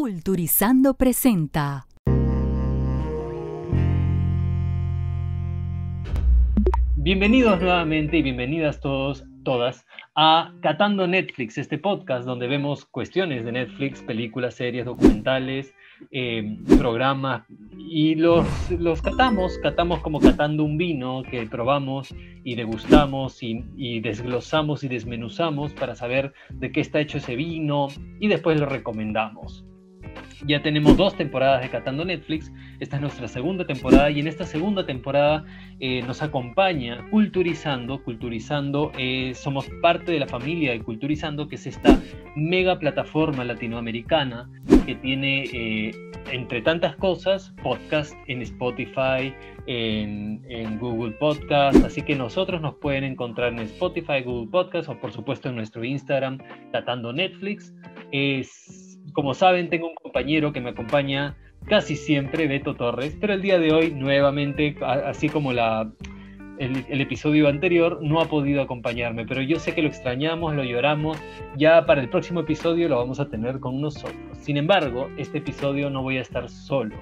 Culturizando presenta. Bienvenidos nuevamente y bienvenidas todos, todas, a Catando Netflix, este podcast donde vemos cuestiones de Netflix, películas, series, documentales, eh, programas y los, los catamos, catamos como catando un vino que probamos y degustamos y, desglosamos y desmenuzamos para saber de qué está hecho ese vino y después lo recomendamos. Ya tenemos dos temporadas de Catando Netflix, esta es nuestra segunda temporada y en esta segunda temporada eh, nos acompaña Culturizando. Culturizando, eh, somos parte de la familia de Culturizando, que es esta mega plataforma latinoamericana que tiene, eh, entre tantas cosas, podcast en Spotify, en, en, Google Podcast, así que nosotros nos pueden encontrar en Spotify, Google Podcast o por supuesto en nuestro Instagram, Catando Netflix. Es como saben, tengo un compañero que me acompaña casi siempre, Beto Torres, pero el día de hoy, nuevamente, así como la, el, episodio anterior, no ha podido acompañarme, pero yo sé que lo extrañamos, lo lloramos, ya para el próximo episodio lo vamos a tener con nosotros. Sin embargo, este episodio no voy a estar solo.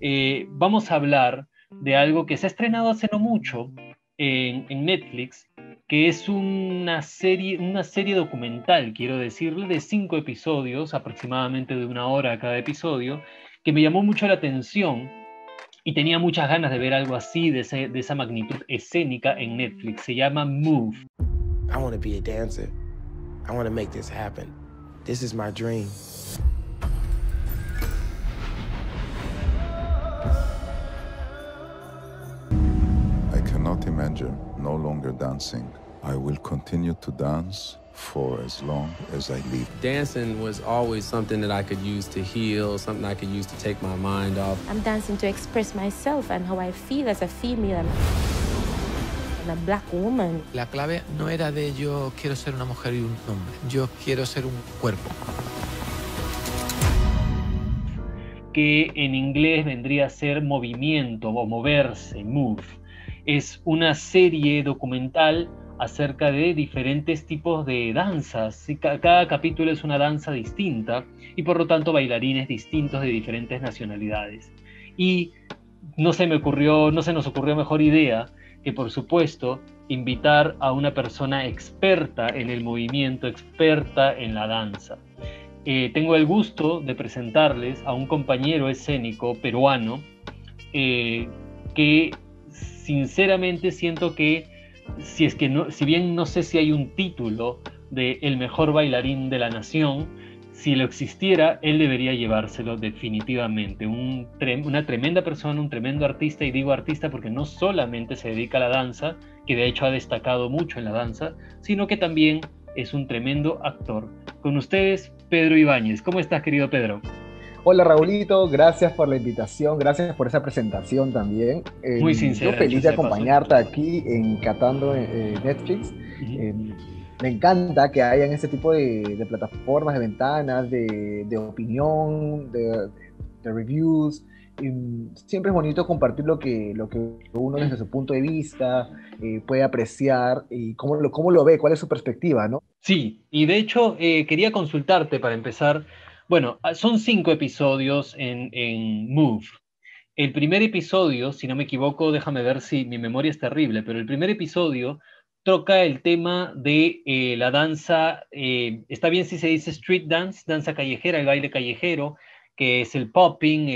Eh, vamos a hablar de algo que se ha estrenado hace no mucho en Netflix que es una serie, una serie documental, quiero decirle, de cinco episodios, aproximadamente de una hora cada episodio, que me llamó mucho la atención y tenía muchas ganas de ver algo así, de, esa magnitud escénica en Netflix. Se llama Move. I want to be a dancer. I want to make this happen. This is my dream. no longer dancing. I will continue to dance for as long as I live. Dancing was always something that I could use to heal, something I could use to take my mind off. I'm dancing to express myself and how I feel as a female. And a black woman. La clave no era de yo quiero ser una mujer y un hombre, yo quiero ser un cuerpo. Que en inglés vendría a ser movimiento o moverse, move. es una serie documental acerca de diferentes tipos de danzas. Cada capítulo es una danza distinta y por lo tanto bailarines distintos de diferentes nacionalidades. Y no se me ocurrió, no se nos ocurrió mejor idea que por supuesto invitar a una persona experta en el movimiento, experta en la danza. Eh, tengo el gusto de presentarles a un compañero escénico peruano eh, que sinceramente siento que si es que no, si bien no sé si hay un título de el mejor bailarín de la nación, si lo existiera, él debería llevárselo definitivamente. Un, una tremenda persona, un tremendo artista, y digo artista porque no solamente se dedica a la danza, que de hecho ha destacado mucho en la danza, sino que también es un tremendo actor. Con ustedes, Pedro Ibáñez. ¿Cómo estás, querido Pedro? Hola Raulito, gracias por la invitación, gracias por esa presentación también. Eh, Muy sincero. feliz de acompañarte aquí en Catando eh, eh, Netflix. me encanta que hayan ese tipo de, plataformas, de ventanas, de, opinión, de, de reviews. Mm, siempre es bonito compartir lo que, lo que uno desde su punto de vista puede apreciar y cómo lo, cómo lo ve, cuál es su perspectiva, ¿no? Sí, y de hecho quería consultarte para empezar. Bueno, ah, son cinco episodios en, Move. El primer episodio, si no me equivoco, déjame ver si mi memoria es terrible, pero el primer episodio toca el tema de eh, la danza, eh, está bien si se dice street dance, danza callejera, el baile callejero, que es el popping,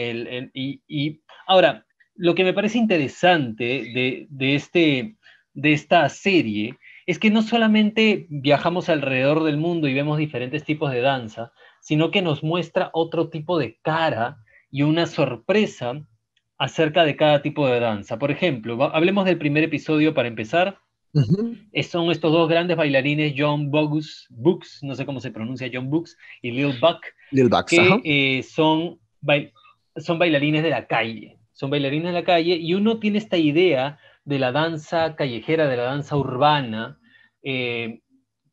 y, ahora, lo que me parece interesante de, este, de esta serie es que no solamente viajamos alrededor del mundo y vemos diferentes tipos de danza, sino que nos muestra otro tipo de cara y una sorpresa acerca de cada tipo de danza. Por ejemplo, hablemos del primer episodio para empezar. Son estos dos grandes bailarines, John Bogus, Books, no sé cómo se pronuncia John Books, y Lil Buck, Lil Bucks, que eh, son, bailarines de la calle. Son bailarines de la calle y uno tiene esta idea de la danza callejera, de la danza urbana, eh,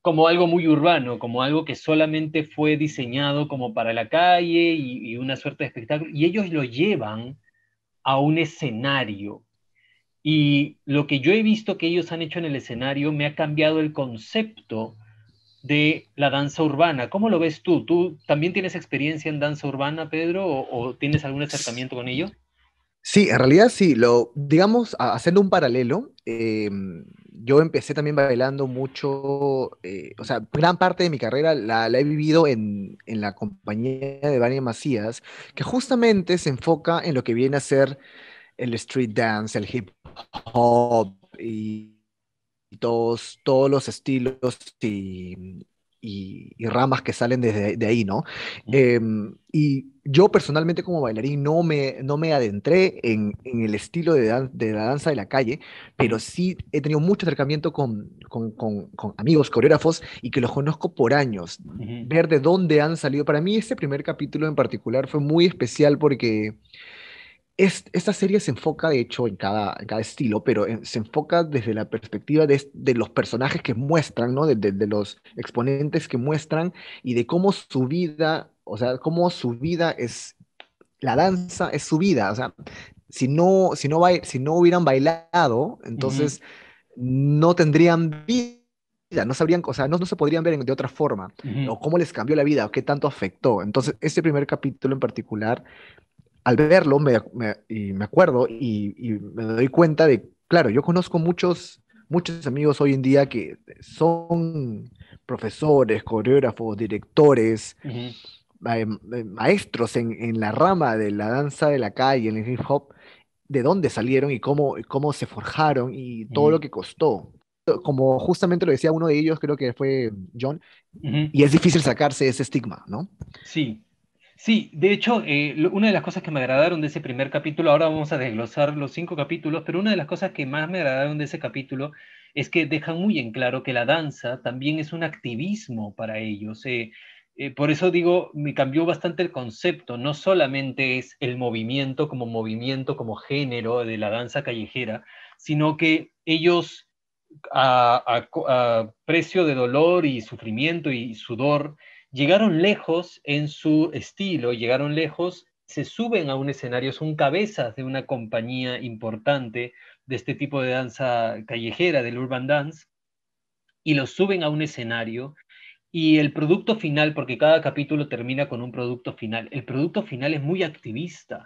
como algo muy urbano, como algo que solamente fue diseñado como para la calle y, una suerte de espectáculo, y ellos lo llevan a un escenario. Y lo que yo he visto que ellos han hecho en el escenario me ha cambiado el concepto de la danza urbana. ¿Cómo lo ves tú? ¿Tú también tienes experiencia en danza urbana, Pedro, o, tienes algún acercamiento con ello? Sí, en realidad sí. Lo, digamos, haciendo un paralelo, em, yo empecé también bailando mucho, eh, o sea, gran parte de mi carrera la, he vivido en, la compañía de Vania Macías, que justamente se enfoca en lo que viene a ser el street dance, el hip hop y, todos, todos los estilos y y, ramas que salen desde de ahí, ¿no? Em, y yo personalmente como bailarín no me, no me adentré en, en el estilo de, de, la danza de la calle, pero sí he tenido mucho acercamiento con, con, con, amigos coreógrafos y que los conozco por años, ver de dónde han salido. Para mí este primer capítulo en particular fue muy especial porque es, esta serie se enfoca, de hecho, en cada, en cada estilo, pero eh, se enfoca desde la perspectiva de, de los personajes que muestran, ¿no? De, los exponentes que muestran y de cómo su vida, o sea, cómo su vida es, la danza es su vida, o sea, si no, si no, si no hubieran bailado, entonces no tendrían vida no sabrían, o sea, no, no, se podrían ver de otra forma, o cómo les cambió la vida, o qué tanto afectó. Entonces, este primer capítulo en particular al verlo me, me acuerdo y, me doy cuenta de, claro, yo conozco muchos, muchos amigos hoy en día que son profesores, coreógrafos, directores, eh, eh, maestros en, la rama de la danza de la calle, en el hip hop, de dónde salieron y cómo, cómo se forjaron y todo lo que costó. Como justamente lo decía uno de ellos, creo que fue John, y es difícil sacarse ese estigma, ¿no? Sí. Sí, de hecho, eh, una de las cosas que me agradaron de ese primer capítulo, ahora vamos a desglosar los cinco capítulos, pero una de las cosas que más me agradaron de ese capítulo es que dejan muy en claro que la danza también es un activismo para ellos. Eh, eh, por eso digo, me cambió bastante el concepto. No solamente es el movimiento como movimiento, como género de la danza callejera, sino que ellos, a precio de dolor y sufrimiento y sudor, llegaron lejos en su estilo, llegaron lejos, se suben a un escenario, son cabezas de una compañía importante de este tipo de danza callejera, del urban dance, y los suben a un escenario. Y el producto final, porque cada capítulo termina con un producto final, el producto final es muy activista,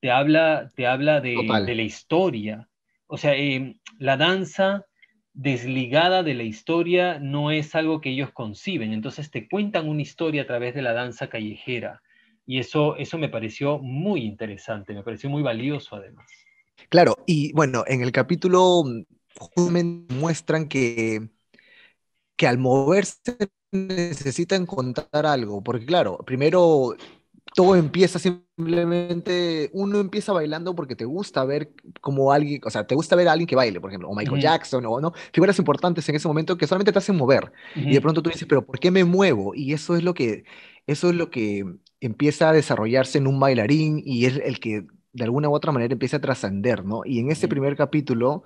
te habla, te habla de, la historia. O sea, eh, la danza desligada de la historia, no es algo que ellos conciben. Entonces te cuentan una historia a través de la danza callejera. Y eso, eso me pareció muy interesante, me pareció muy valioso además. Claro, y bueno, en el capítulo mm, muestran que, que al moverse necesitan contar algo, porque claro, primero todo empieza simplemente, uno empieza bailando porque te gusta ver como alguien, o sea, te gusta ver a alguien que baile, por ejemplo, o Michael Jackson, o no, figuras importantes en ese momento que solamente te hacen mover. Y de pronto tú dices, pero ¿por qué me muevo? Y eso es lo que, eso es lo que empieza a desarrollarse en un bailarín y es el que de alguna u otra manera empieza a trascender, ¿no? Y en ese primer capítulo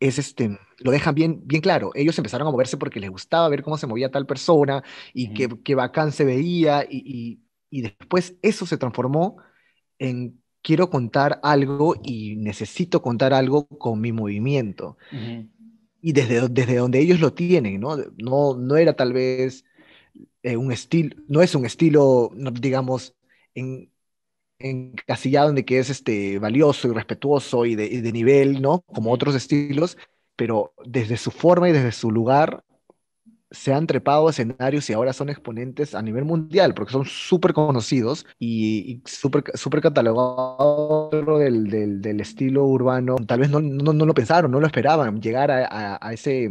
es este, lo dejan bien, bien claro. Ellos empezaron a moverse porque les gustaba ver cómo se movía tal persona y qué, qué bacán se veía y y después eso se transformó en quiero contar algo y necesito contar algo con mi movimiento. Y desde, desde donde ellos lo tienen, ¿no? No, no era tal vez eh, un estilo, no es un estilo, digamos, en, encasillado en que es este, valioso y respetuoso y de, y de nivel, ¿no? Como otros estilos, pero desde su forma y desde su lugar se han trepado escenarios y ahora son exponentes a nivel mundial, porque son súper conocidos y, súper super catalogados del, del, estilo urbano. Tal vez no, no, lo pensaron, no lo esperaban llegar a, ese,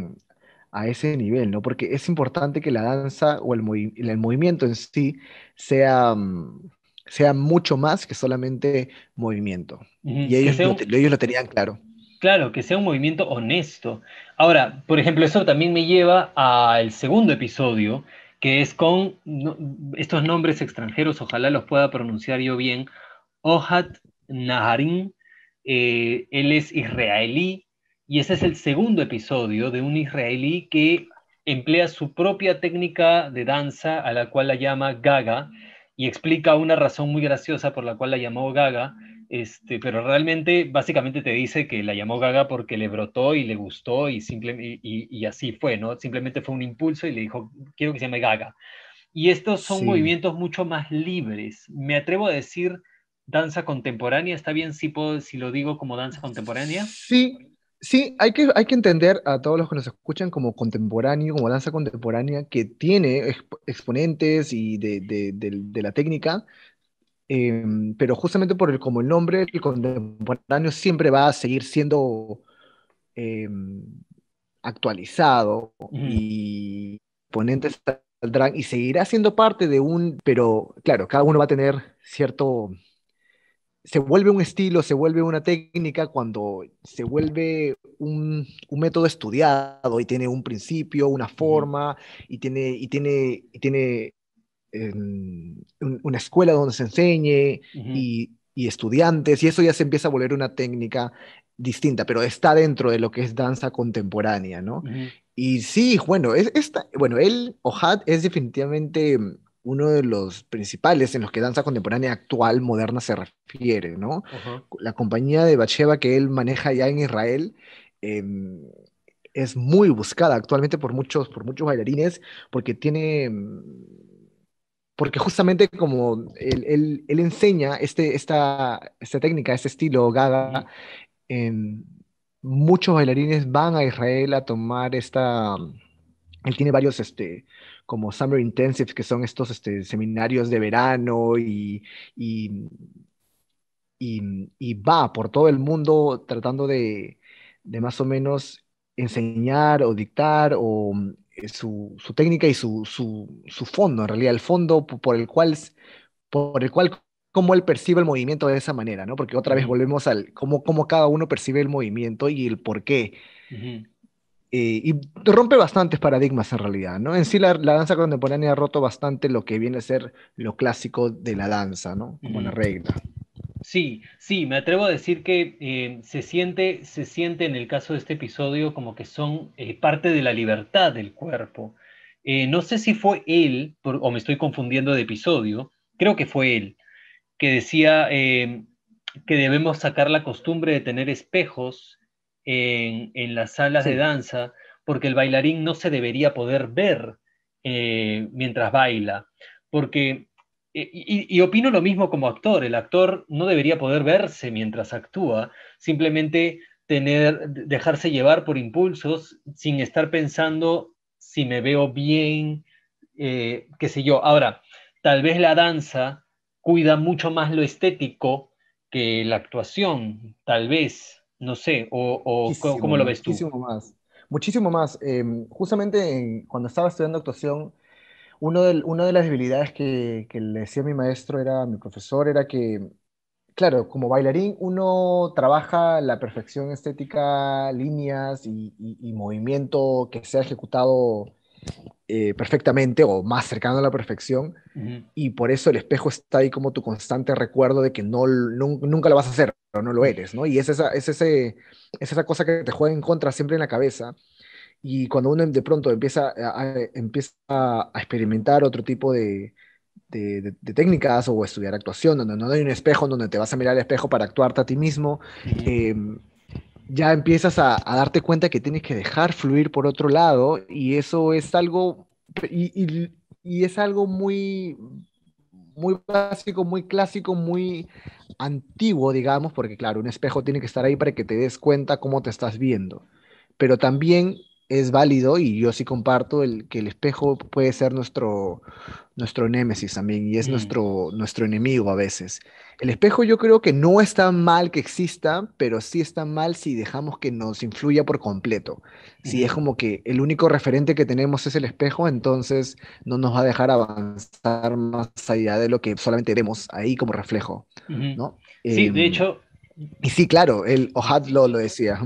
a ese nivel, ¿no? Porque es importante que la danza o el, el movimiento en sí sea, mm, sea mucho más que solamente movimiento. Y ellos, ellos lo tenían claro. Claro, que sea un movimiento honesto. Ahora, por ejemplo, eso también me lleva al segundo episodio, que es con estos nombres extranjeros, ojalá los pueda pronunciar yo bien, Ohat Naharin, eh, él es israelí, y ese es el segundo episodio de un israelí que emplea su propia técnica de danza, a la cual la llama Gaga, y explica una razón muy graciosa por la cual la llamó Gaga, este, pero realmente, básicamente te dice que la llamó Gaga porque le brotó y le gustó y, y, y así fue, ¿no? Simplemente fue un impulso y le dijo, quiero que se llame Gaga. Y estos son movimientos mucho más libres. Me atrevo a decir danza contemporánea, ¿está bien si, puedo, si lo digo como danza contemporánea? Sí, Sí, hay que, hay que entender a todos los que nos escuchan como contemporáneo, como danza contemporánea, que tiene exponentes y de, de la técnica Em, pero justamente por el, como el nombre, el contemporáneo siempre va a seguir siendo em, actualizado y ponentes saldrán y seguirá siendo parte de un, pero claro, cada uno va a tener cierto, se vuelve un estilo, se vuelve una técnica cuando se vuelve un, método estudiado y tiene un principio, una forma y tiene, y tiene, y tiene en una escuela donde se enseñe y, estudiantes, y eso ya se empieza a volver una técnica distinta, pero está dentro de lo que es danza contemporánea, ¿no? Y sí, bueno, esta, bueno, él, Ohad, es definitivamente uno de los principales en los que danza contemporánea actual, moderna se refiere, ¿no? La compañía de Bacheva que él maneja ya en Israel em, es muy buscada actualmente por muchos, por muchos bailarines porque tiene porque justamente como él, enseña este, esta, esta, técnica, este estilo gaga, muchos bailarines van a Israel a tomar esta... Mm, él tiene varios, este, como Summer intensives, que son estos este, seminarios de verano y, mm, mm, y, va por todo el mundo tratando de, de más o menos enseñar o dictar o, eh, su, técnica y su, fondo, en realidad, el fondo por el cual, por el cual cómo él percibe el movimiento de esa manera, ¿no? Porque otra vez volvemos al cómo, cómo cada uno percibe el movimiento y el por qué. Eh, y rompe bastantes paradigmas en realidad, ¿no? En sí la, danza contemporánea ha roto bastante lo que viene a ser lo clásico de la danza, ¿no? Como la regla. Sí, sí, me atrevo a decir que eh, se, siente, se siente en el caso de este episodio como que son eh, parte de la libertad del cuerpo. Eh, no sé si fue él, o me estoy confundiendo de episodio, creo que fue él, que decía que debemos sacar la costumbre de tener espejos en, las salas de danza, porque el bailarín no se debería poder ver mientras baila, porque y, opino lo mismo como actor. El actor no debería poder verse mientras actúa, simplemente tener, dejarse llevar por impulsos sin estar pensando si me veo bien, eh, qué sé yo. Ahora, tal vez la danza cuida mucho más lo estético que la actuación, tal vez, no sé, o, cómo lo ves tú. Muchísimo más, muchísimo más. Em, justamente cuando estaba estudiando actuación, uno de, una de las debilidades que, le decía mi maestro, era mi profesor, era que, claro, como bailarín uno trabaja la perfección estética, líneas y, movimiento que sea ejecutado eh, perfectamente o más cercano a la perfección y por eso el espejo está ahí como tu constante recuerdo de que no, nunca lo vas a hacer, pero no lo eres, ¿no? Y es esa, es, es esa cosa que te juega en contra siempre en la cabeza y cuando uno de pronto empieza a, empieza a experimentar otro tipo de, de, técnicas o estudiar actuación, donde no hay un espejo, donde te vas a mirar al espejo para actuarte a ti mismo, em, ya empiezas a, darte cuenta que tienes que dejar fluir por otro lado y eso es algo, y, y es algo muy, muy básico, muy clásico, muy antiguo, digamos, porque claro, un espejo tiene que estar ahí para que te des cuenta cómo te estás viendo, pero también es válido y yo sí comparto el, que el espejo puede ser nuestro, nuestro némesis también y es mm. nuestro, nuestro enemigo a veces. El espejo yo creo que no está mal que exista, pero sí está mal si dejamos que nos influya por completo. Si es como que el único referente que tenemos es el espejo, entonces no nos va a dejar avanzar más allá de lo que solamente vemos ahí como reflejo. Sí, de em, hecho... Y sí, claro, el Ohad lo, lo decía.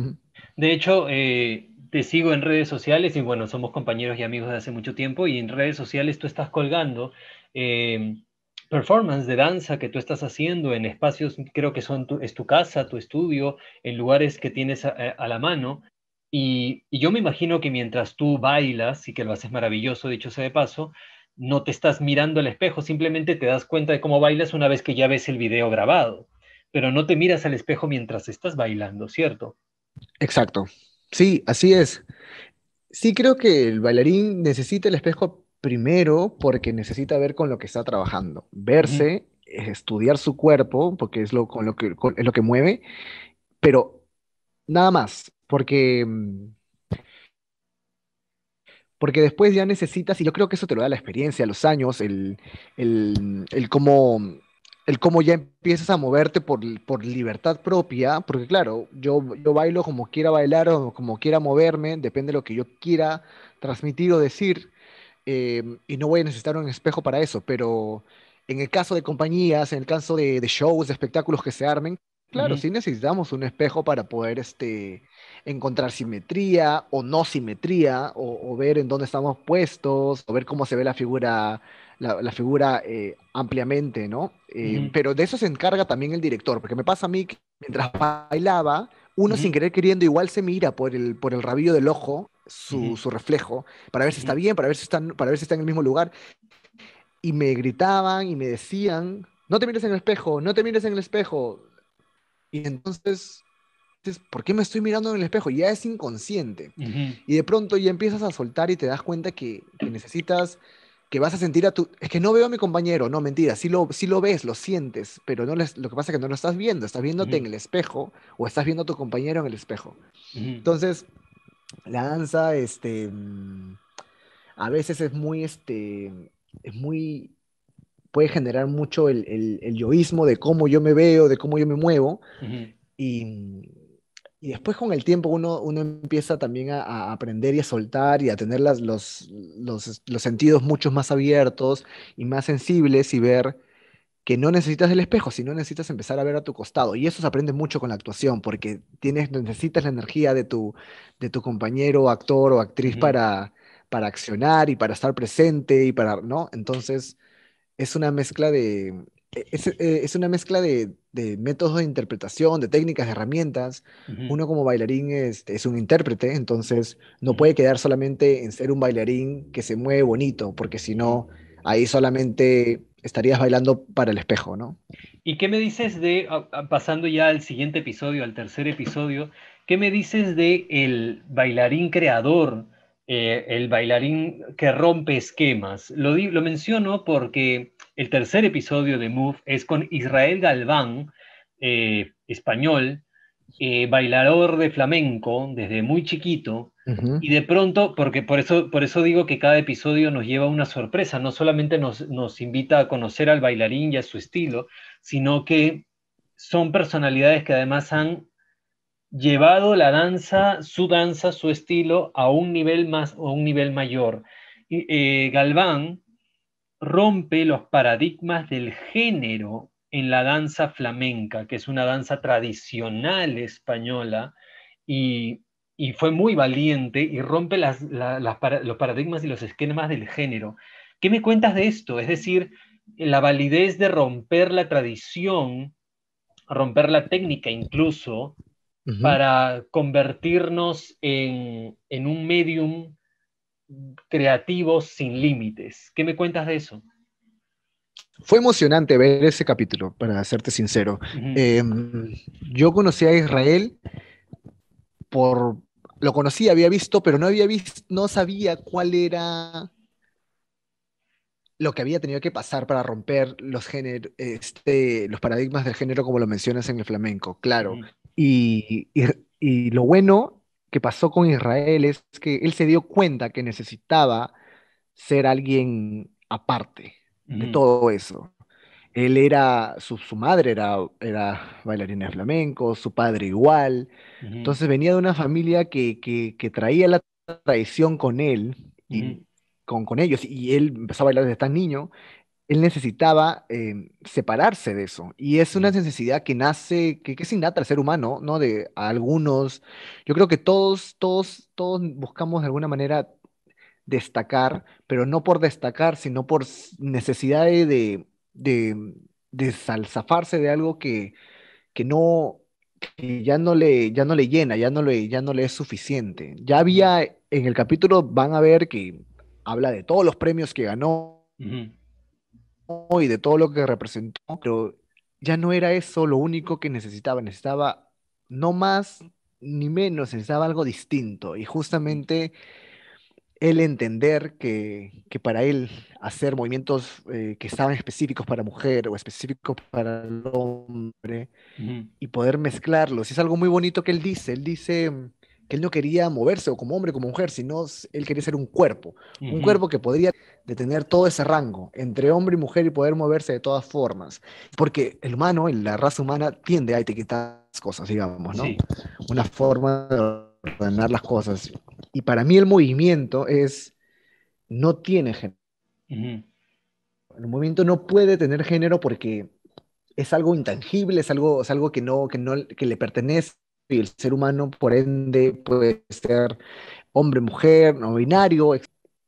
De hecho, eh, te sigo en redes sociales y bueno, somos compañeros y amigos de hace mucho tiempo y en redes sociales tú estás colgando em, performance de danza que tú estás haciendo en espacios, creo que son es tu casa, tu estudio, en lugares que tienes a, la mano. Y, y, yo me imagino que mientras tú bailas y que lo haces maravilloso, dicho sea de paso, no te estás mirando al espejo, simplemente te das cuenta de cómo bailas una vez que ya ves el video grabado, pero no te miras al espejo mientras estás bailando, ¿cierto? Exacto, Sí, así es. Sí creo que el bailarín necesita el espejo primero porque necesita ver con lo que está trabajando, verse, estudiar su cuerpo, porque es lo, con lo que, es lo que mueve, pero nada más, porque mm, porque después ya necesitas, y yo creo que eso te lo da la experiencia, los años, el, el, el cómo el cómo ya empiezas a moverte por, libertad propia, porque claro, yo, yo bailo como quiera bailar o como quiera moverme, depende de lo que yo quiera transmitir o decir, em, y no voy a necesitar un espejo para eso, pero en el caso de compañías, en el caso de, shows, de espectáculos que se armen, claro, sí necesitamos un espejo para poder este, encontrar simetría o no simetría, o, o ver en dónde estamos puestos, o ver cómo se ve la figura la, figura eh, ampliamente, ¿no? Eh, pero de eso se encarga también el director, porque me pasa a mí que mientras bailaba, uno sin querer queriendo igual se mira por el, por el rabillo del ojo su, su reflejo, para ver si está bien, para ver si está, para ver si está en el mismo lugar. Y me gritaban y me decían, no te mires en el espejo, no te mires en el espejo. Y entonces ¿por qué me estoy mirando en el espejo? Ya es inconsciente. Y de pronto ya empiezas a soltar y te das cuenta que, que necesitas que vas a sentir a tu... Es que no veo a mi compañero, no, mentira, sí lo, lo ves, lo sientes, pero no lo que pasa es que no lo estás viendo, estás viéndote en el espejo o estás viendo a tu compañero en el espejo. Entonces, la danza, este, mm, a veces es muy, este, es muy, puede generar mucho el, yoísmo de cómo yo me veo, de cómo yo me muevo, y mm, y después con el tiempo uno, uno empieza también a, aprender y a soltar y a tener las, los, los, sentidos mucho más abiertos y más sensibles y ver que no necesitas el espejo, sino necesitas empezar a ver a tu costado. Y eso se aprende mucho con la actuación, porque tienes, necesitas la energía de tu, de tu compañero, actor o actriz para, para accionar y para estar presente y para, ¿no? Entonces, es una mezcla de, e, e, es una mezcla de, de métodos de interpretación, de técnicas, de herramientas. Uno como bailarín es, un intérprete, entonces no puede quedar solamente en ser un bailarín que se mueve bonito, porque si no, ahí solamente estarías bailando para el espejo, ¿no? ¿Y qué me dices de, ah, ah, pasando ya al siguiente episodio, al tercer episodio, qué me dices de el bailarín creador, eh, el bailarín que rompe esquemas? Lo, lo menciono porque el tercer episodio de Move es con Israel Galván, eh, español, eh, bailador de flamenco desde muy chiquito, y de pronto, porque por eso, por eso digo que cada episodio nos lleva una sorpresa, no solamente nos, invita a conocer al bailarín y a su estilo, sino que son personalidades que además han llevado la danza, su danza, su estilo a un nivel más, o un nivel mayor. Y, eh, Galván rompe los paradigmas del género en la danza flamenca, que es una danza tradicional española, y, fue muy valiente y rompe las, los paradigmas y los esquemas del género. ¿Qué me cuentas de esto? Es decir, la validez de romper la tradición, romper la técnica incluso, para convertirnos en, en un medium creativos sin límites. ¿Qué me cuentas de eso? Fue emocionante ver ese capítulo, para serte sincero. Em, yo conocí a Israel por... Lo conocí, había visto, pero no había visto, no sabía cuál era lo que había tenido que pasar para romper los géneros, este, los paradigmas del género como lo mencionas en el flamenco, claro. y, y, lo bueno que pasó con Israel es que él se dio cuenta que necesitaba ser alguien aparte de todo eso. Él era, su, madre era, era bailarina de flamenco, su padre igual. Entonces venía de una familia que, traía la tradición con él y con, con ellos. Y él empezó a bailar desde tan niño él necesitaba em, separarse de eso. Y es una necesidad que nace, que, es innata al ser humano, ¿no? De algunos. Yo creo que todos, todos, todos buscamos de alguna manera destacar, pero no por destacar, sino por necesidad de, de, de de algo que, que no que ya no le ya no le llena, ya no le ya no le es suficiente. Ya había en el capítulo van a ver que habla de todos los premios que ganó, y de todo lo que representó, pero ya no era eso lo único que necesitaba, necesitaba no más ni menos, necesitaba algo distinto. Y justamente él entender que, para él hacer movimientos eh, que estaban específicos para mujer o específicos para el hombre y poder mezclarlos, es algo muy bonito que él dice, él dice que él no quería moverse o como hombre como mujer, sino él quería ser un cuerpo, un cuerpo que podría detener todo ese rango entre hombre y mujer y poder moverse de todas formas, porque el humano, la raza humana tiende a etiquetar las cosas, digamos, ¿no? Una forma de ordenar las cosas. Y para mí el movimiento es, no tiene género. El movimiento no puede tener género porque es algo intangible, es algo, es algo que, no, que, no, que le pertenece el ser humano, por ende, puede ser hombre, mujer, no binario,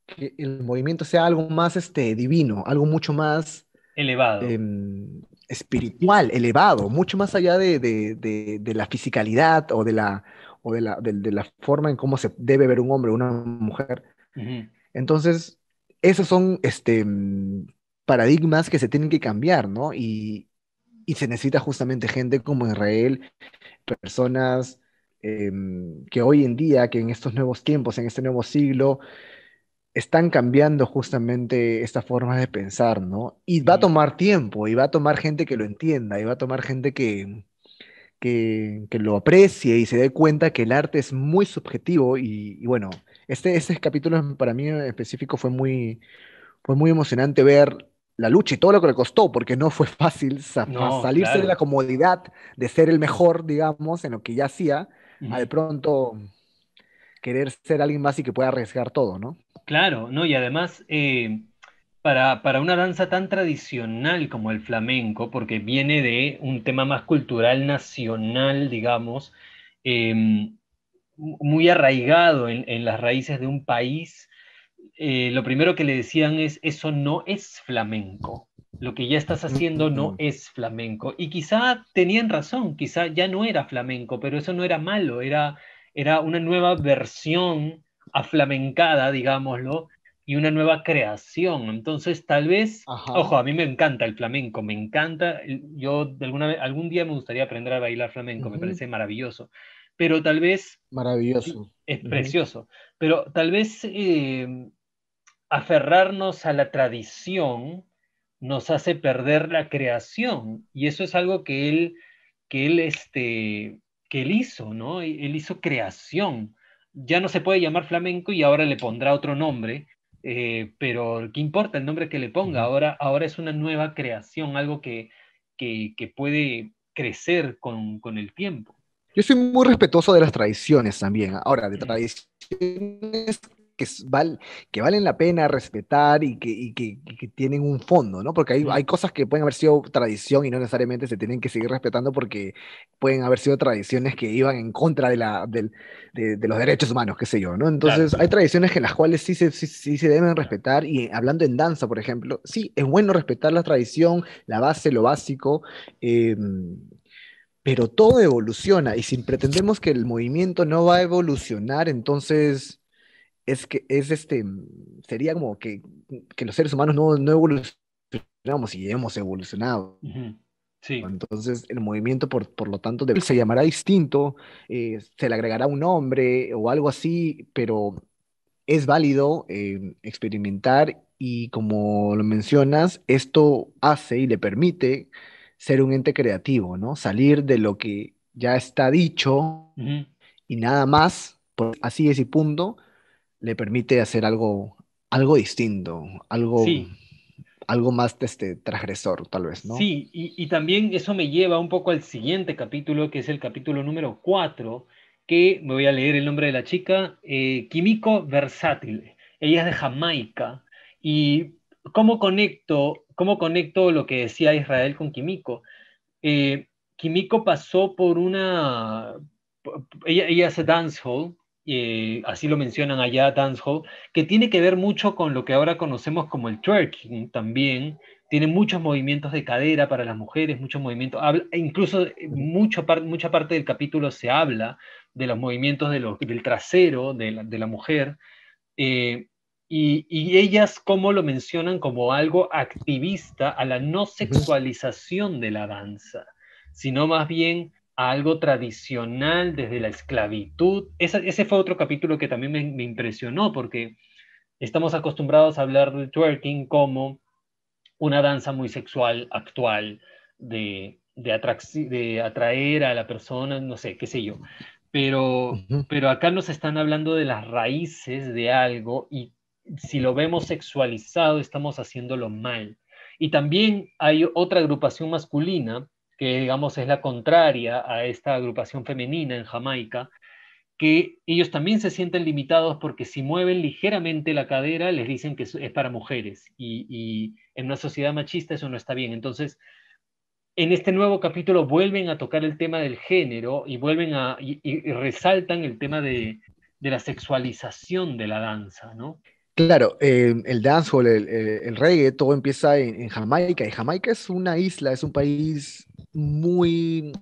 que el movimiento sea algo más este, divino, algo mucho más elevado. Em, espiritual, elevado, mucho más allá de, la fisicalidad o, de la, de la, forma en cómo se debe ver un hombre o una mujer. Entonces, esos son este, em, paradigmas que se tienen que cambiar, ¿no? Y, y se necesita justamente gente como Israel personas em, que hoy en día, que en estos nuevos tiempos, en este nuevo siglo, están cambiando justamente esta forma de pensar, ¿no? Y va a tomar tiempo, y va a tomar gente que lo entienda, y va a tomar gente que, que, lo aprecie y se dé cuenta que el arte es muy subjetivo. Y, bueno, este, ese capítulo para mí en específico fue muy, fue muy emocionante ver la lucha y todo lo que le costó, porque no fue fácil salirse de la comodidad de ser el mejor, digamos, en lo que ya hacía, a de pronto querer ser alguien más y que pueda arriesgar todo, ¿no? Claro, ¿no? Y además, eh, para, para, una danza tan tradicional como el flamenco, porque viene de un tema más cultural nacional, digamos, em, muy arraigado en las raíces de un país, eh, lo primero que le decían es, eso no es flamenco, lo que ya estás haciendo no mm. es flamenco. Y quizá tenían razón, quizá ya no era flamenco, pero eso no era malo, era, era una nueva versión aflamencada, digámoslo, y una nueva creación. Entonces, tal vez, ojo, a mí me encanta el flamenco, me encanta, yo de alguna vez, algún día me gustaría aprender a bailar flamenco, me parece maravilloso, pero tal vez... Maravilloso. Es, precioso, pero tal vez eh, aferrarnos a la tradición nos hace perder la creación y eso es algo que él que él este que él hizo, ¿no? Él hizo creación. Ya no se puede llamar flamenco y ahora le pondrá otro nombre, eh, pero ¿qué importa el nombre que le ponga? Ahora, ahora es una nueva creación, algo que, puede crecer con, con el tiempo. Yo soy muy respetuoso de las tradiciones también. Ahora, de tradiciones que, valen la pena respetar y que, tienen un fondo, ¿no? Porque hay, cosas que pueden haber sido tradición y no necesariamente se tienen que seguir respetando porque pueden haber sido tradiciones que iban en contra de, los derechos humanos, qué sé yo, ¿no? Entonces hay tradiciones en las cuales sí se, deben respetar y eh, hablando en danza, por ejemplo, sí, es bueno respetar la tradición, la base, lo básico. Em, pero todo evoluciona y si pretendemos que el movimiento no va a evolucionar, entonces es que es este, mm, sería como mm, que, los seres humanos no, evolucionamos y hemos evolucionado. Entonces, el movimiento, por, lo tanto, se llamará distinto, eh, se le agregará un nombre o algo así, pero es válido eh, experimentar y como lo mencionas, esto hace y le permite ser un ente creativo, ¿no? Salir de lo que ya está dicho y nada más, pues, así es y punto, le permite hacer algo, algo distinto, algo, algo más este, transgresor, tal vez, ¿no? Sí, y, también eso me lleva un poco al siguiente capítulo, que es el capítulo número 4, que me voy a leer el nombre de la chica, eh, Kimiko Versátil. Ella es de Jamaica. ¿Y cómo conecto, cómo conecto lo que decía Israel con Kimiko? Eh, Kimiko pasó por una... Ella, ella hace dancehall, eh, así lo mencionan allá dancehall, que tiene que ver mucho con lo que ahora conocemos como el twerking también. Tiene muchos movimientos de cadera para las mujeres, muchos movimientos, e incluso eh, mucho mucha parte del capítulo se habla de los movimientos del trasero de la, mujer. Eh, y, y, ellas como lo mencionan como algo activista a la no sexualización de la danza, sino más bien algo tradicional desde la esclavitud. Ese, fue otro capítulo que también me, impresionó porque estamos acostumbrados a hablar de twerking como una danza muy sexual actual de, de, atraer a la persona, no sé, qué sé yo. Pero, pero acá nos están hablando de las raíces de algo y si lo vemos sexualizado estamos haciéndolo mal. Y también hay otra agrupación masculina que digamos es la contraria a esta agrupación femenina en Jamaica, que ellos también se sienten limitados porque si mueven ligeramente la cadera les dicen que es para mujeres y, en una sociedad machista eso no está bien. Entonces, en este nuevo capítulo vuelven a tocar el tema del género y vuelven a resaltan el tema de, la sexualización de la danza, ¿no? Claro, eh, el dancehall, el, el, reggae, todo empieza en Jamaica. Y Jamaica es una isla, es un país muy,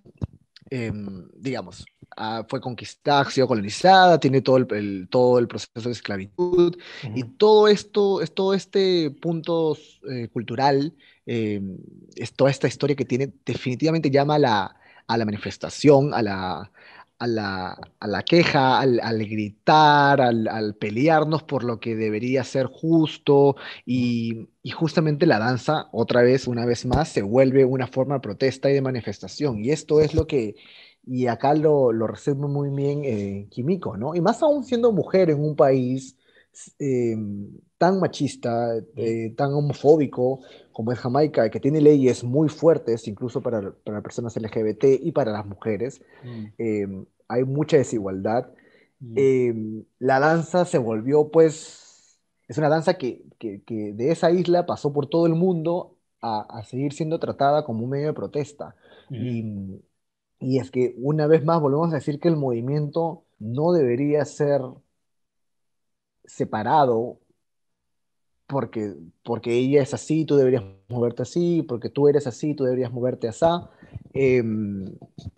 em, digamos, ah, fue conquistada, ha sido colonizada, tiene todo el, todo el proceso de esclavitud y todo esto, es todo este punto eh, cultural, em, es toda esta historia que tiene definitivamente llama a la, a la manifestación, a la, a la, a la queja, al, gritar, al, pelearnos por lo que debería ser justo y, justamente la danza, otra vez, una vez más, se vuelve una forma de protesta y de manifestación. Y esto es lo que, y acá lo, lo resume muy bien eh, ¿no? Y más aún siendo mujer en un país Em, tan machista, eh, tan homofóbico como es Jamaica, que tiene leyes muy fuertes incluso para, para personas LGBT y para las mujeres, mm. em, hay mucha desigualdad. Mm. Em, la danza se volvió pues, es una danza que, que, de esa isla pasó por todo el mundo a, a seguir siendo tratada como un medio de protesta. Y, y es que una vez más volvemos a decir que el movimiento no debería ser separado porque, porque ella es así, tú deberías moverte así, porque tú eres así, tú deberías moverte así. Em,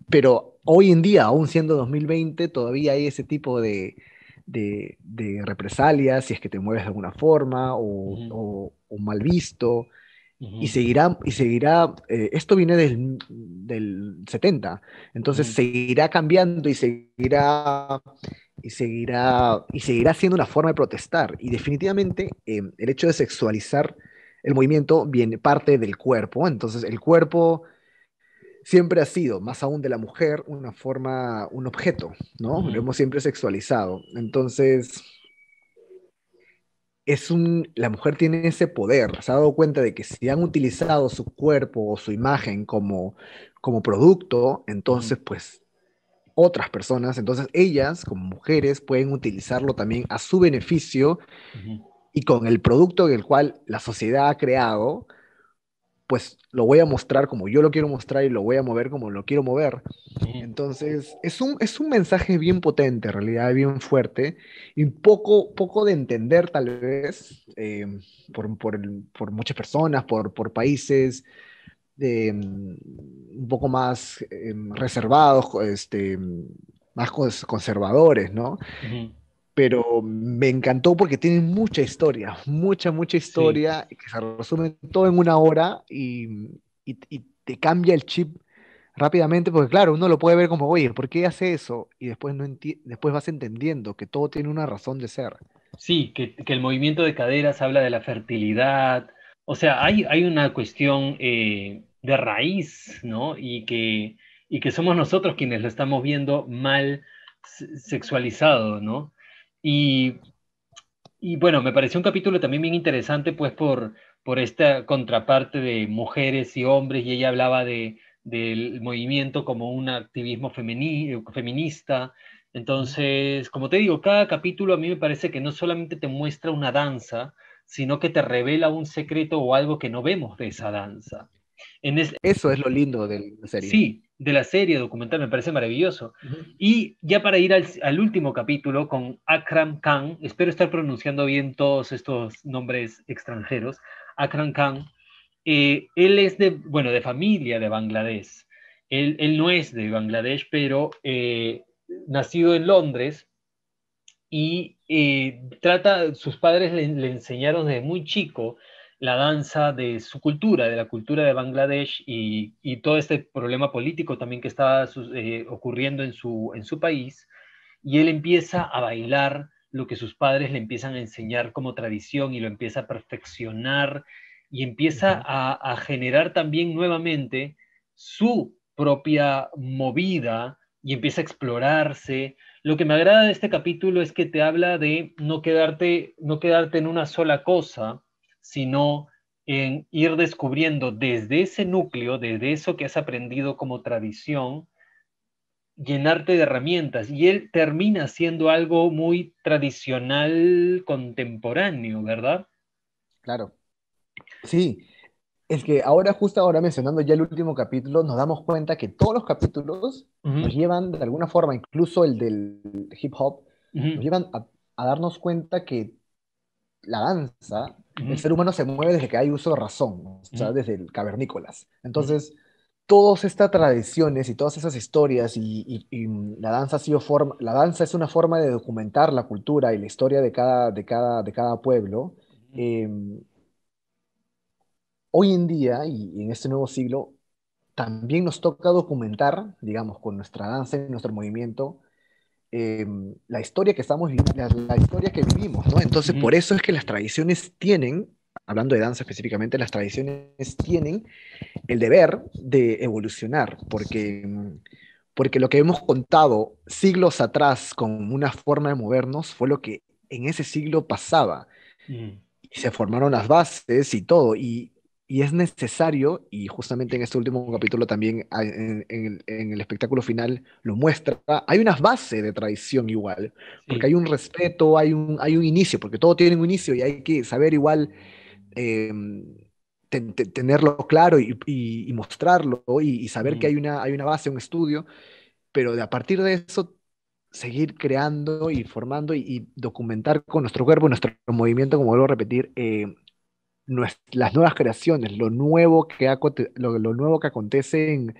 pero hoy en día, aún siendo 2020, todavía hay ese tipo de, de, represalias si es que te mueves de alguna forma o, mal visto. Y seguirá, y seguirá eh, esto viene del, del 70, entonces seguirá cambiando y seguirá y seguirá, y seguirá siendo una forma de protestar. Y definitivamente eh, el hecho de sexualizar el movimiento viene parte del cuerpo. Entonces el cuerpo siempre ha sido, más aún de la mujer, una forma, un objeto, ¿no? Lo hemos siempre sexualizado. Entonces, es un, la mujer tiene ese poder, se ha dado cuenta de que si han utilizado su cuerpo o su imagen como, como producto, entonces pues otras personas, entonces ellas como mujeres pueden utilizarlo también a su beneficio y con el producto del cual la sociedad ha creado, pues lo voy a mostrar como yo lo quiero mostrar y lo voy a mover como lo quiero mover. Entonces, es un, es un mensaje bien potente, en realidad, bien fuerte y poco, poco de entender tal vez eh, por, por, por, muchas personas, por, por países. Mm, un poco más em, reservados, este, mm, más conservadores, ¿no? Pero me encantó porque tienen mucha historia, mucha, mucha historia, que se resume todo en una hora mm, y, te cambia el chip rápidamente, porque claro, uno lo puede ver como, oye, ¿por qué hace eso? Y después, no después vas entendiendo que todo tiene una razón de ser. Sí, que, el movimiento de caderas habla de la fertilidad. O sea, hay, hay una cuestión eh, de raíz, ¿no? Y que, y que somos nosotros quienes lo estamos viendo mal sexualizado, ¿no? Y, y bueno, me pareció un capítulo también bien interesante, pues por, por esta contraparte de mujeres y hombres, y ella hablaba de, del movimiento como un activismo feminista. Entonces, como te digo, cada capítulo a mí me parece que no solamente te muestra una danza, sino que te revela un secreto o algo que no vemos de esa danza. En Eso es lo lindo de la serie. Sí, de la serie documental, me parece maravilloso. Y ya para ir al, último capítulo con Akram Khan, espero estar pronunciando bien todos estos nombres extranjeros. Akram Khan, eh, él es de, bueno, de familia de Bangladesh. Él, él no es de Bangladesh, pero eh, nacido en Londres, y eh, trata, sus padres le, le, enseñaron desde muy chico la danza de su cultura, de la cultura de Bangladesh y, todo este problema político también que estaba eh, ocurriendo en su, país. Y él empieza a bailar lo que sus padres le empiezan a enseñar como tradición y lo empieza a perfeccionar y empieza a, generar también nuevamente su propia movida y empieza a explorarse. Lo que me agrada de este capítulo es que te habla de no quedarte, no quedarte en una sola cosa, sino en ir descubriendo desde ese núcleo, desde eso que has aprendido como tradición, llenarte de herramientas. Y él termina siendo algo muy tradicional contemporáneo, ¿verdad? Claro. Sí, es que ahora, justo ahora mencionando ya el último capítulo, nos damos cuenta que todos los capítulos nos llevan de alguna forma, incluso el del hip hop, nos llevan a darnos cuenta que la danza el ser humano se mueve desde que hay uso de razón, o sea, desde el cavernícolas. Entonces, todas estas tradiciones y todas esas historias y, la danza ha sido forma, la danza es una forma de documentar la cultura y la historia de cada, de cada, de cada pueblo. Em, hoy en día y en este nuevo siglo, también nos toca documentar, digamos, con nuestra danza y nuestro movimiento, Em, la historia que estamos la, historia que vivimos, ¿no? Entonces, por eso es que las tradiciones tienen, hablando de danza específicamente, las tradiciones tienen el deber de evolucionar, porque, porque lo que hemos contado siglos atrás con una forma de movernos fue lo que en ese siglo pasaba. Mm. Y se formaron las bases y todo, y y es necesario, y justamente en este último capítulo también ah, en, el espectáculo final lo muestra, hay una base de tradición igual, porque hay un respeto, hay un, hay un inicio, porque todo tiene un inicio y hay que saber igual eh, tenerlo claro y, mostrarlo y, saber que mm. hay una, hay una base, un estudio, pero de, a partir de eso seguir creando y formando y, documentar con nuestro cuerpo, nuestro movimiento, como vuelvo a repetir, eh, las nuevas creaciones, lo nuevo que, lo, nuevo que acontece en,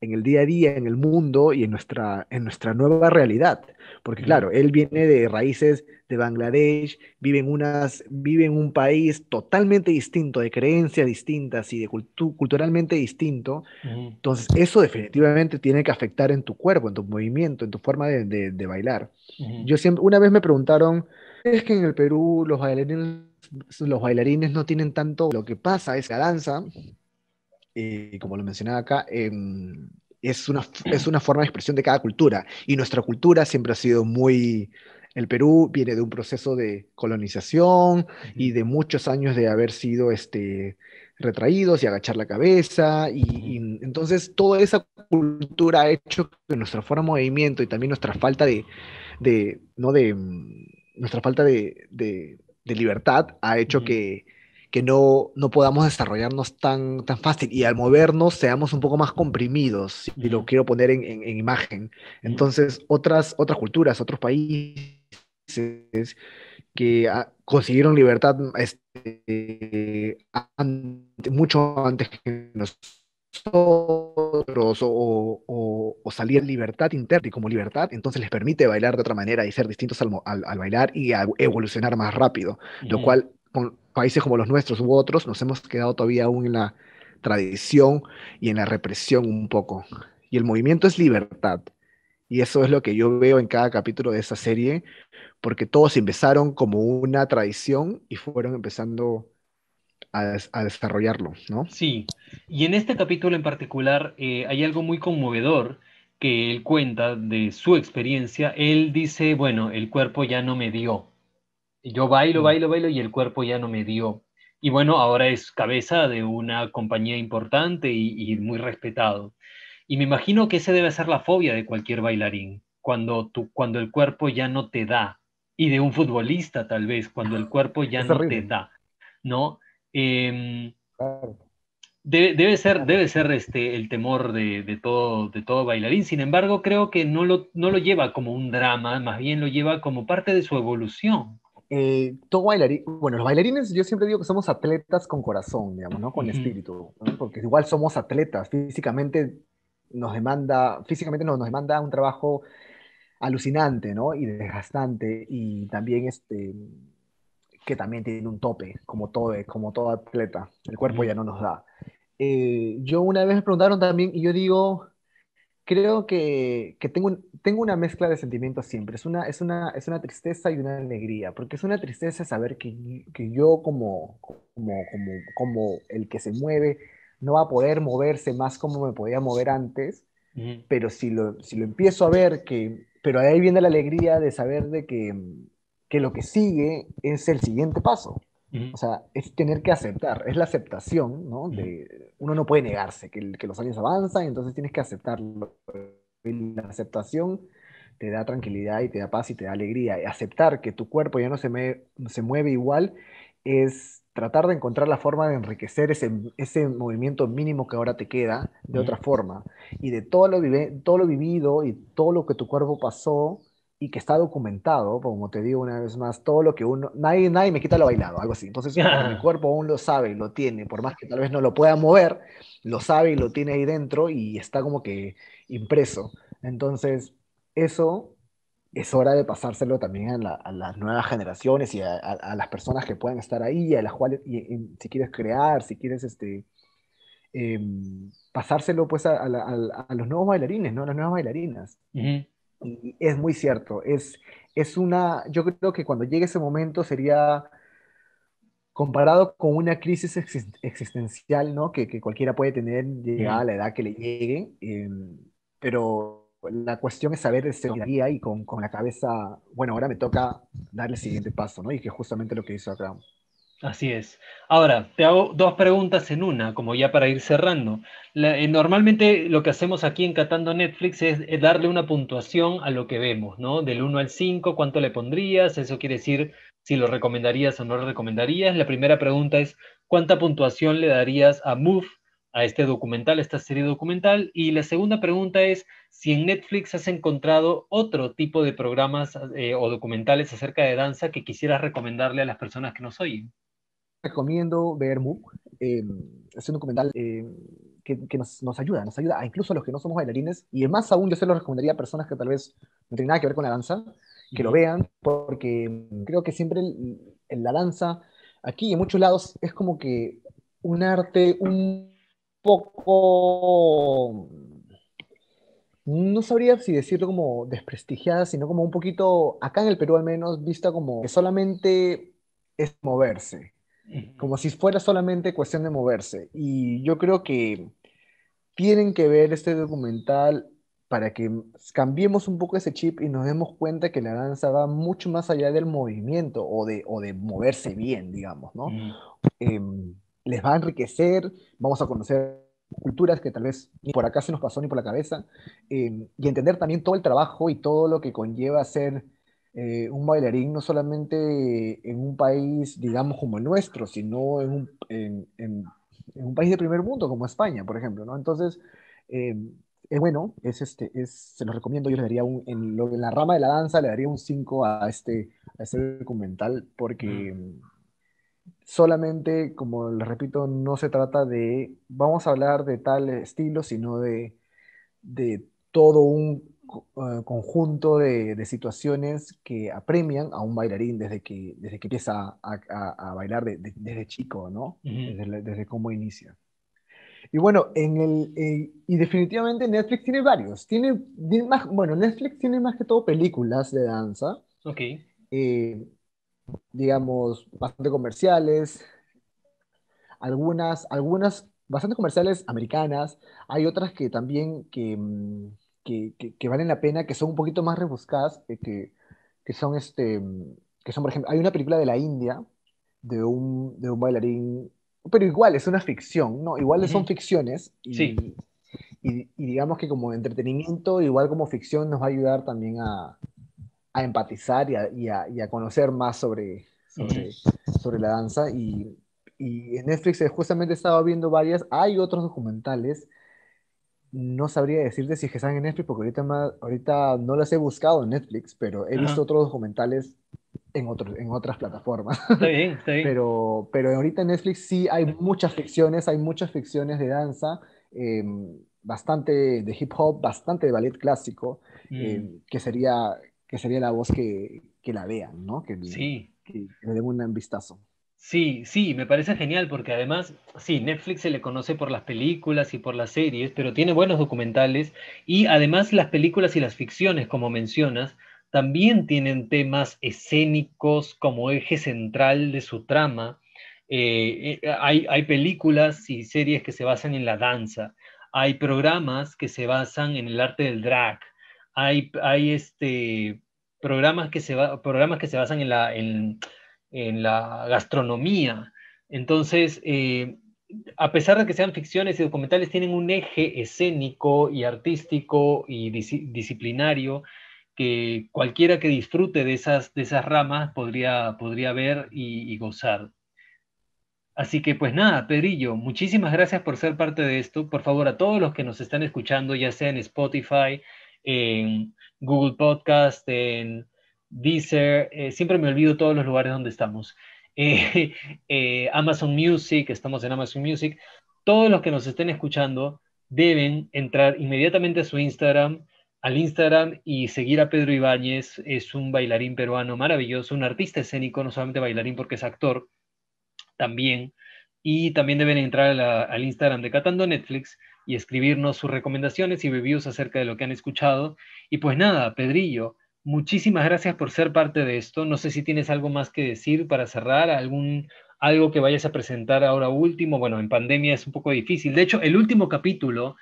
el día a día, en el mundo y en nuestra, en nuestra nueva realidad. Porque claro, él viene de raíces de Bangladesh, vive en, unas, vive un país totalmente distinto, de creencias distintas y de culturalmente distinto. Entonces, eso definitivamente tiene que afectar en tu cuerpo, en tu movimiento, en tu forma de, bailar. Yo siempre, una vez me preguntaron, ¿es que en el Perú los bailarines los bailarines no tienen tanto. Lo que pasa es que la danza, eh, como lo mencionaba acá, em, es, una, es una forma de expresión de cada cultura. Y nuestra cultura siempre ha sido muy. El Perú viene de un proceso de colonización y de muchos años de haber sido este, retraídos y agachar la cabeza. Y, entonces toda esa cultura ha hecho que nuestra forma de movimiento y también nuestra falta de, ¿no? de mm, nuestra falta de, de libertad ha hecho que, no, no, podamos desarrollarnos tan, tan fácil y al movernos seamos un poco más comprimidos, y lo quiero poner en, imagen. Entonces, otras, otras culturas, otros países que ah, consiguieron libertad este, mucho antes que nosotros o, salir en libertad interna y como libertad, entonces les permite bailar de otra manera y ser distintos al, bailar y evolucionar más rápido, lo cual con países como los nuestros u otros nos hemos quedado todavía aún en la tradición y en la represión un poco. Y el movimiento es libertad. Y eso es lo que yo veo en cada capítulo de esa serie, porque todos empezaron como una tradición y fueron empezando a, desarrollarlo, ¿no? Sí, y en este capítulo en particular eh, hay algo muy conmovedor que él cuenta de su experiencia. Él dice, bueno, el cuerpo ya no me dio. Yo bailo, mm. bailo, bailo y el cuerpo ya no me dio. Y bueno, ahora es cabeza de una compañía importante y, muy respetado. Y me imagino que esa debe ser la fobia de cualquier bailarín, cuando, tu, cuando el cuerpo ya no te da, y de un futbolista tal vez, cuando el cuerpo ya no te da, ¿no? Em, debe, debe, ser, debe ser este, el temor de, de, todo, de todo bailarín, sin embargo creo que no lo, no lo lleva como un drama, más bien lo lleva como parte de su evolución. Eh, todo bailarín, bueno, los bailarines yo siempre digo que somos atletas con corazón, digamos, ¿no? Con espíritu, porque igual somos atletas, físicamente nos demanda, físicamente no, nos demanda un trabajo alucinante, ¿no? Y desgastante, y también este, que también tiene un tope, como todo, como todo atleta. El cuerpo ya no nos da. Eh, yo una vez me preguntaron también y yo digo, creo que, que tengo, tengo una mezcla de sentimientos siempre. Es una, es, una, es una tristeza y una alegría, porque es una tristeza saber que, que yo como, como, como, el que se mueve no va a poder moverse más como me podía mover antes, pero si lo, si lo empiezo a ver que... Pero ahí viene la alegría de saber de que, que lo que sigue es el siguiente paso. O sea, es tener que aceptar, es la aceptación, ¿no? De, uno no puede negarse que, que los años avanzan, entonces tienes que aceptarlo. Y la aceptación te da tranquilidad y te da paz y te da alegría. aceptar que tu cuerpo ya no se, mueve igual es tratar de encontrar la forma de enriquecer ese, movimiento mínimo que ahora te queda de otra forma. Y de todo lo, vive, todo lo vivido y todo lo que tu cuerpo pasó, y que está documentado, como te digo una vez más, todo lo que uno, nadie, nadie me quita lo bailado, algo así. Entonces, el mi cuerpo aún lo sabe y lo tiene, por más que tal vez no lo pueda mover, lo sabe y lo tiene ahí dentro y está como que impreso. Entonces, eso es hora de pasárselo también a, las nuevas generaciones y a, las personas que puedan estar ahí, a las cuales, si quieres crear, si quieres este, em, pasárselo pues a, los nuevos bailarines, ¿no? a las nuevas bailarinas. Y es muy cierto, es, es una, yo creo que cuando llegue ese momento sería comparado con una crisis existencial, ¿no? Que, que cualquiera puede tener llegada a la edad que le llegue, em, pero la cuestión es saber ese día y con, con la cabeza, bueno, ahora me toca dar el siguiente paso, ¿no? Y que justamente lo que hizo acá. Así es. Ahora, te hago dos preguntas en una, como ya para ir cerrando. Eh, normalmente lo que hacemos aquí en Catando Netflix es, eh, darle una puntuación a lo que vemos, ¿no? Del 1 al 5, ¿cuánto le pondrías? Eso quiere decir si lo recomendarías o no lo recomendarías. La primera pregunta es, ¿cuánta puntuación le darías a Move, a este documental, a esta serie documental? Y la segunda pregunta es, si en Netflix has encontrado otro tipo de programas eh, o documentales acerca de danza que quisieras recomendarle a las personas que nos oyen recomiendo ver MOOC. Eh, un documental eh, que, nos, ayuda, nos ayuda a incluso a los que no somos bailarines. Y más aún, yo se lo recomendaría a personas que tal vez no tienen nada que ver con la danza, que lo vean, porque creo que siempre en la danza, aquí en muchos lados, es como que un arte un poco no sabría si decirlo como desprestigiada, sino como un poquito, acá en el Perú al menos, vista como que solamente es moverse como si fuera solamente cuestión de moverse. Y yo creo que tienen que ver este documental para que cambiemos un poco ese chip y nos demos cuenta que la danza va mucho más allá del movimiento o de, de moverse bien, digamos, ¿no? Em, les va a enriquecer, vamos a conocer culturas que tal vez ni por acá se nos pasó ni por la cabeza, em, y entender también todo el trabajo y todo lo que conlleva ser eh, un bailarín no solamente en un país, digamos, como el nuestro, sino en un, país de primer mundo, como España, por ejemplo, ¿no? Entonces, eh, es bueno, es este, se los recomiendo, yo le daría un, en, la rama de la danza le daría un 5 este, a este, documental, porque mm. solamente, como les repito, no se trata de, vamos a hablar de tal estilo, sino de, de todo un eh, conjunto de, situaciones que apremian a un bailarín desde que, desde que empieza a, bailar desde chico, ¿no? desde, cómo inicia. Y bueno, en el, eh, y definitivamente Netflix tiene varios. Tiene, más, bueno, Netflix tiene más que todo películas de danza. Ok. Eh, digamos, bastante comerciales. Algunas, algunas bastante comerciales americanas. Hay otras que también que... Mm, que, valen la pena, que son un poquito más rebuscadas, que, son este, que son, por ejemplo, hay una película de la India, de un, bailarín, pero igual es una ficción, ¿no? Igual son ficciones. Y, digamos que como entretenimiento, igual como ficción, nos va a ayudar también a, empatizar y a, conocer más sobre, sobre, sobre la danza. Y, en Netflix eh, justamente estaba viendo varias, hay otros documentales no sabría decirte si están en Netflix, porque ahorita, más, ahorita no las he buscado en Netflix, pero he visto otros documentales en, otros en otras plataformas. Está bien, Pero, pero ahorita en Netflix sí hay muchas ficciones, hay muchas ficciones de danza, em, bastante de hip hop, bastante de ballet clásico, mm. em, que, sería, que sería la voz que, la vean, ¿no? Que, sí. que le den un vistazo. Sí, sí, me parece genial porque además, sí, Netflix se le conoce por las películas y por las series, pero tiene buenos documentales y además las películas y las ficciones, como mencionas, también tienen temas escénicos como eje central de su trama. Eh, eh, hay, hay películas y series que se basan en la danza, hay programas que se basan en el arte del drag, hay, hay este, programas, que se programas que se basan en la en la gastronomía. Entonces, eh, a pesar de que sean ficciones y documentales, tienen un eje escénico y artístico y disciplinario que cualquiera que disfrute de esas, de esas ramas podría, podría ver y, gozar. Así que pues nada, Pedrillo, muchísimas gracias por ser parte de esto. Por favor, a todos los que nos están escuchando, ya sea en Spotify, en Google Podcast, en dice eh, siempre me olvido todos los lugares donde estamos. Eh, eh, Amazon Music, estamos en Amazon Music. Todos los que nos estén escuchando deben entrar inmediatamente a su Instagram, al Instagram y seguir a Pedro Ibáñez, es un bailarín peruano maravilloso, un artista escénico, no solamente bailarín porque es actor, también. Y también deben entrar al Instagram de Catando Netflix y escribirnos sus recomendaciones y reviews acerca de lo que han escuchado. Y pues nada, Pedrillo, Muchísimas gracias por ser parte de esto. No sé si tienes algo más que decir para cerrar, algún algo que vayas a presentar ahora último. Bueno, en pandemia es un poco difícil. De hecho, el último capítulo,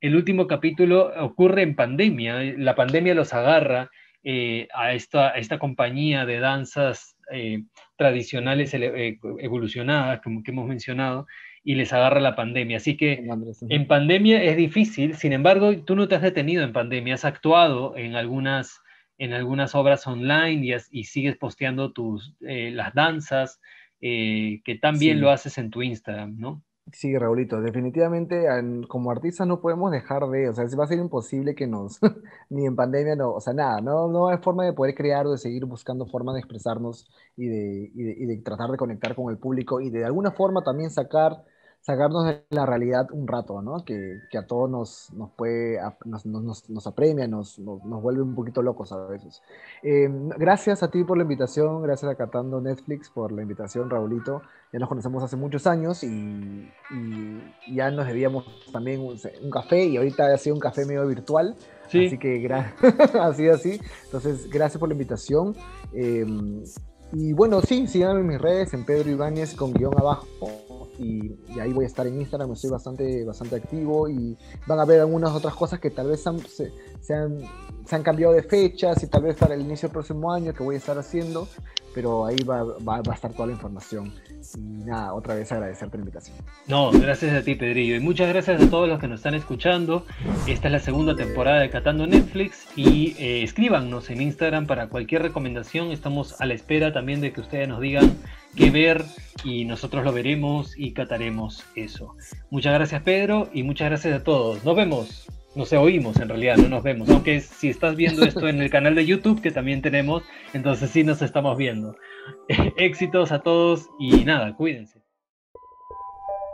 el último capítulo ocurre en pandemia. La pandemia los agarra eh, a, esta, esta compañía de danzas eh, tradicionales eh, evolucionadas, como que hemos mencionado, y les agarra la pandemia. Así que en pandemia es difícil, sin embargo, tú no te has detenido en pandemia, has actuado en algunas en algunas obras online y, sigues posteando tus, eh, las danzas, eh, que también lo haces en tu Instagram, ¿no? Sí, Raulito, definitivamente como artistas no podemos dejar de, o sea, va a ser imposible que nos, ni en pandemia, no, o sea, nada, no, hay forma de poder crear o de seguir buscando formas de expresarnos y de, y de tratar de conectar con el público y de alguna forma también sacar sacarnos de la realidad un rato, ¿no? Que, a todos nos, nos puede, nos, nos, nos apremia, nos, vuelve un poquito locos a veces. Em, gracias a ti por la invitación, gracias a Catando Netflix por la invitación, Raulito. Ya nos conocemos hace muchos años y, ya nos debíamos también un, café y ahorita ha sido un café medio virtual. Sí. Así que así, así. Entonces, gracias por la invitación. Eh, y bueno, sí, síganme en mis redes, en Pedro Ibáñez con guión abajo. Y, ahí voy a estar en Instagram, estoy bastante, bastante activo y van a ver algunas otras cosas que tal vez han se han, se han cambiado de fechas y tal vez para el inicio del próximo año que voy a estar haciendo, pero ahí va, va, a estar toda la información. Y nada, otra vez agradecer la invitación. No, gracias a ti, Pedrillo. Y muchas gracias a todos los que nos están escuchando. Esta es la segunda temporada de Catando Netflix. Y eh, escríbanos en Instagram para cualquier recomendación. Estamos a la espera también de que ustedes nos digan qué ver y nosotros lo veremos y cataremos eso. Muchas gracias, Pedro, y muchas gracias a todos. Nos vemos. No se oímos en realidad, no nos vemos. Aunque si estás viendo esto en el canal de YouTube, que también tenemos, entonces sí nos estamos viendo. Éxitos a todos y nada, cuídense.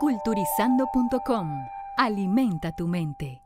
Culturizando.com Alimenta tu mente.